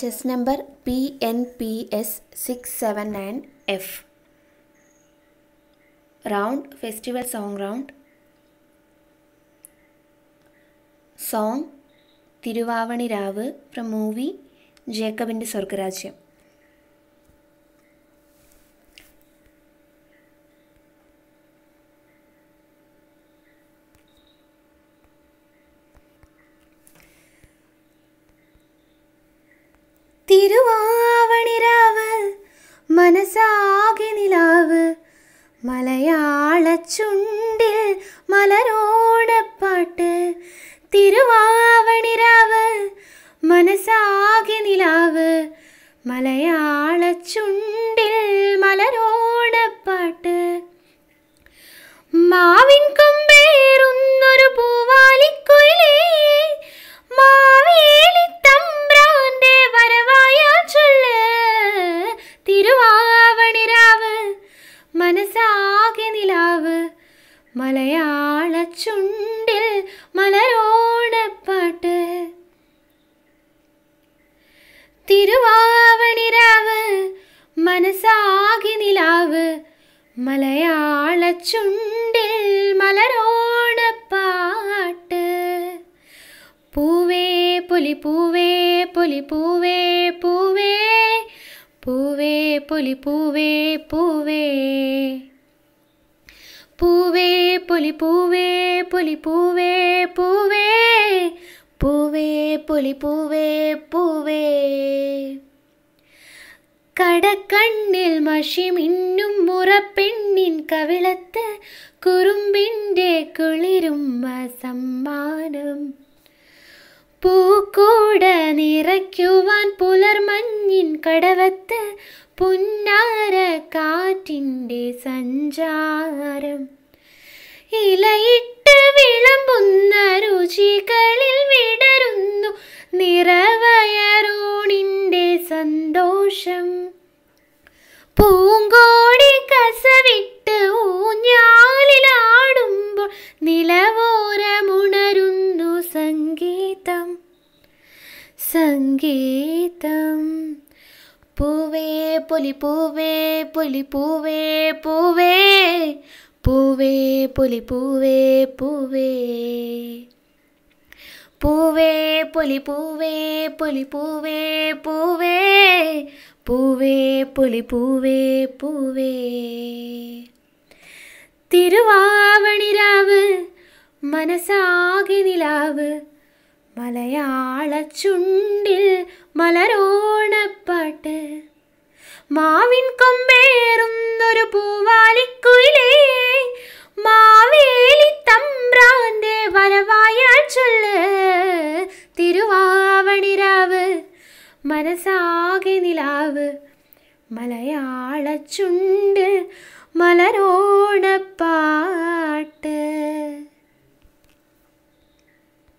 chess number P N P S six seven nine F round festival song round song Thiruvavaniravu from movie ജേക്കബിൻ്റെ സ്വർഗരാജ്യം മനസ്സാകെ നിലാവ് മലയാള ചുണ്ടിൽ മലരോടപ്പാട്ട് തിരുവാവണിരാവ് മനസ്സാകെ നിലാവ് മലയാള ചുണ്ടിൽ മലരോടപ്പാട്ട് മാവിൻ മലയാളച്ചുണ്ടിൽ മലരോടപ്പാട്ട് തിരുവാവണിരാവ് മനസ്സാകി നിലാവ് മലയാളച്ചുണ്ടിൽ മലരോണപ്പാട്ട് പൂവേ പൊലി പൂവേ പൊലി പൂവേ പൂവേ പൂവേ പൊലി പൂവേ പൂവേ പൂവേ പൊലി പൂവേ പൊലി പൂവേ പൂവേ പൂവേ പൊലി പൂവേ പൂവേ കടക്കണ്ണിൽ മഷി മിന്നും മുറപ്പെണ്ണിൻ കവിളത്ത് കുറുമ്പിൻ്റെ കുളിരും സമ്മാനം പൂക്കോട നിറയ്ക്കുവാൻ പുലർമഞ്ഞിൻ കടവത്ത് പുന്നാര കാറ്റിൻ്റെ സഞ്ചാരം സംഗീതം പൂവേ പുലി പൂവേ പുലി പൂവേ പൂവേ പൂവേ പുലി പൂവേ പൂവേ പൂവേ പുലി പൂവേ പുലി പൂവേ പൂവേ പൂവേ പുലി പൂവേ പൂവേ തിരുവാവണിരാവ് മനസ്സാകെ നിലാവ് ചുണ്ടിൽ മലരോണപ്പാട്ട് മാവിൻ കൊമ്പേറുന്നൊരു പൂവാലിക്കുയിലേ മാവേലി തമ്പ്രാന്റെ വരവായാൽ ചൊല്ല് തിരുവാവണിരാവ് മനസാകെ നിലാവ് ചുണ്ട് മലരോണപ്പാട്ട്